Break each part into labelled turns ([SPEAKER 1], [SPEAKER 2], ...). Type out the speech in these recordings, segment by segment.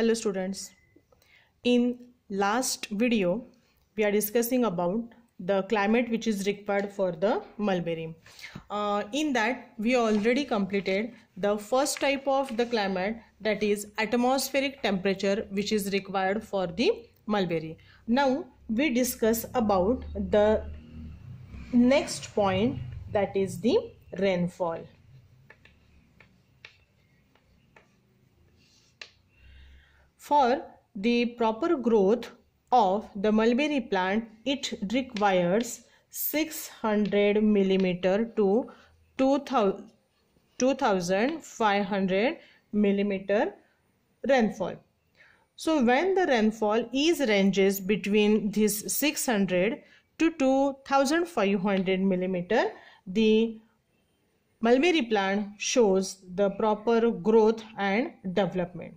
[SPEAKER 1] hello students in last video we are discussing about the climate which is required for the mulberry uh, in that we already completed the first type of the climate that is atmospheric temperature which is required for the mulberry now we discuss about the next point that is the rainfall For the proper growth of the mulberry plant, it requires 600 millimeter to 2500 millimeter rainfall. So when the rainfall is ranges between this 600 to 2500 millimeter, the mulberry plant shows the proper growth and development.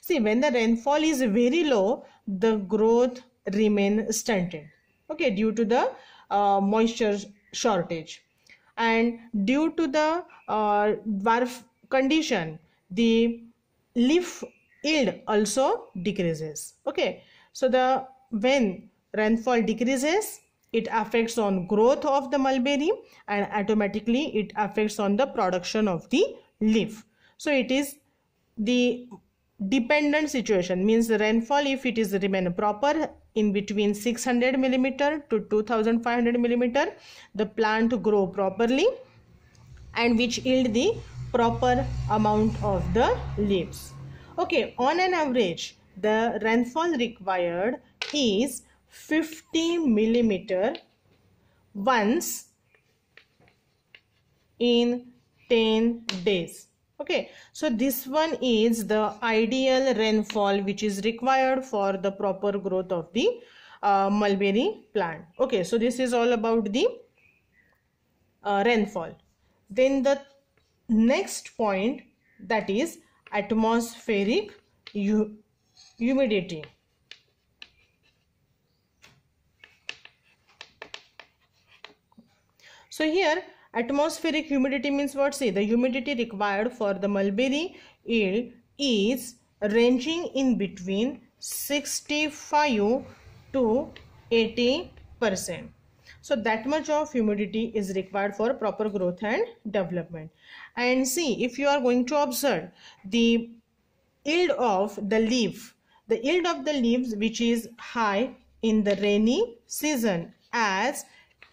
[SPEAKER 1] See, when the rainfall is very low, the growth remain stunted. Okay, due to the uh, moisture shortage and due to the uh, dwarf condition, the leaf yield also decreases. Okay, so the when rainfall decreases, it affects on growth of the mulberry and automatically it affects on the production of the leaf so it is the dependent situation means the rainfall if it is remain proper in between 600 millimeter to 2500 millimeter the plant grow properly and which yield the proper amount of the leaves okay on an average the rainfall required is 50 millimeter once in 10 days okay so this one is the ideal rainfall which is required for the proper growth of the uh, mulberry plant okay so this is all about the uh, rainfall then the next point that is atmospheric humidity So here atmospheric humidity means what? See the humidity required for the mulberry yield is ranging in between 65 to 80 percent. So that much of humidity is required for proper growth and development. And see if you are going to observe the yield of the leaf, the yield of the leaves which is high in the rainy season as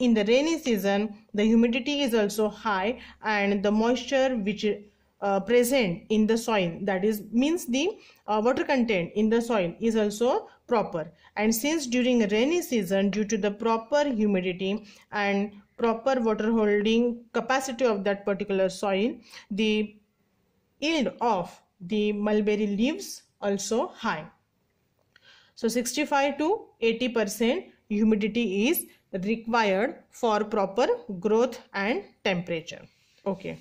[SPEAKER 1] in the rainy season the humidity is also high and the moisture which uh, present in the soil that is means the uh, water content in the soil is also proper and since during rainy season due to the proper humidity and proper water holding capacity of that particular soil the yield of the mulberry leaves also high so 65 to 80 percent humidity is required for proper growth and temperature okay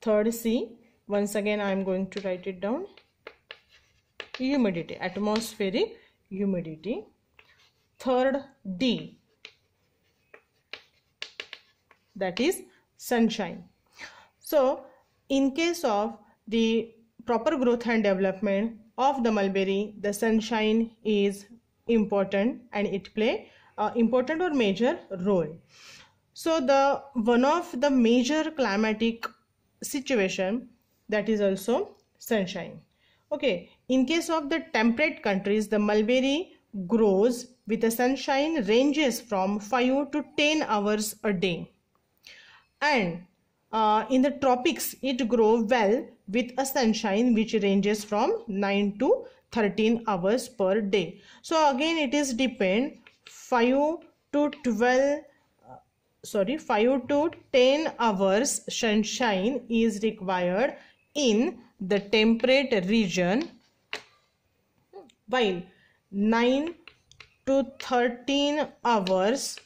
[SPEAKER 1] third c once again i am going to write it down humidity atmospheric humidity third d that is sunshine so in case of the proper growth and development of the mulberry, the sunshine is important and it play uh, important or major role. So the one of the major climatic situation that is also sunshine. Okay, in case of the temperate countries, the mulberry grows with the sunshine ranges from 5 to 10 hours a day. And uh, in the tropics it grow well with a sunshine which ranges from 9 to 13 hours per day so again it is depend 5 to 12 uh, sorry 5 to 10 hours sunshine is required in the temperate region while 9 to 13 hours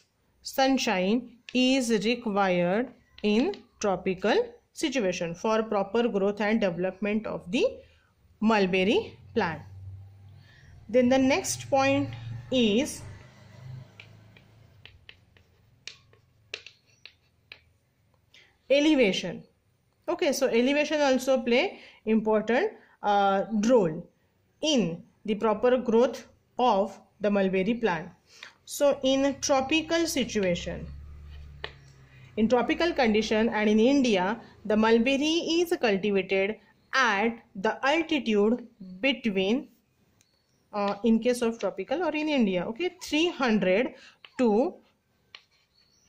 [SPEAKER 1] sunshine is required in tropical situation for proper growth and development of the mulberry plant. Then the next point is elevation. Okay, so elevation also play important uh, role in the proper growth of the mulberry plant. So in tropical situation, in tropical condition and in India, the mulberry is cultivated at the altitude between uh, in case of tropical or in India okay 300 to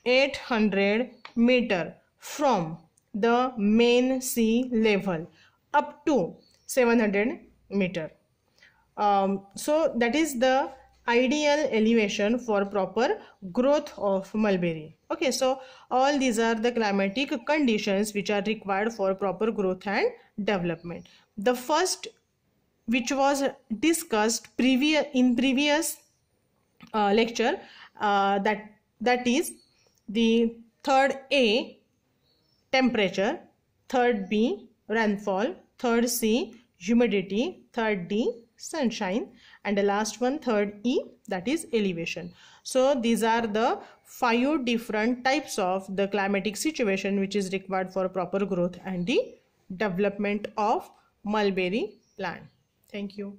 [SPEAKER 1] 800 meter from the main sea level up to 700 meter um, so that is the ideal elevation for proper growth of mulberry okay so all these are the climatic conditions which are required for proper growth and development the first which was discussed previous in previous uh, lecture uh, that that is the third a temperature third b rainfall third c humidity third d sunshine and the last one third E that is elevation. So these are the five different types of the climatic situation which is required for proper growth and the development of mulberry plant. Thank you.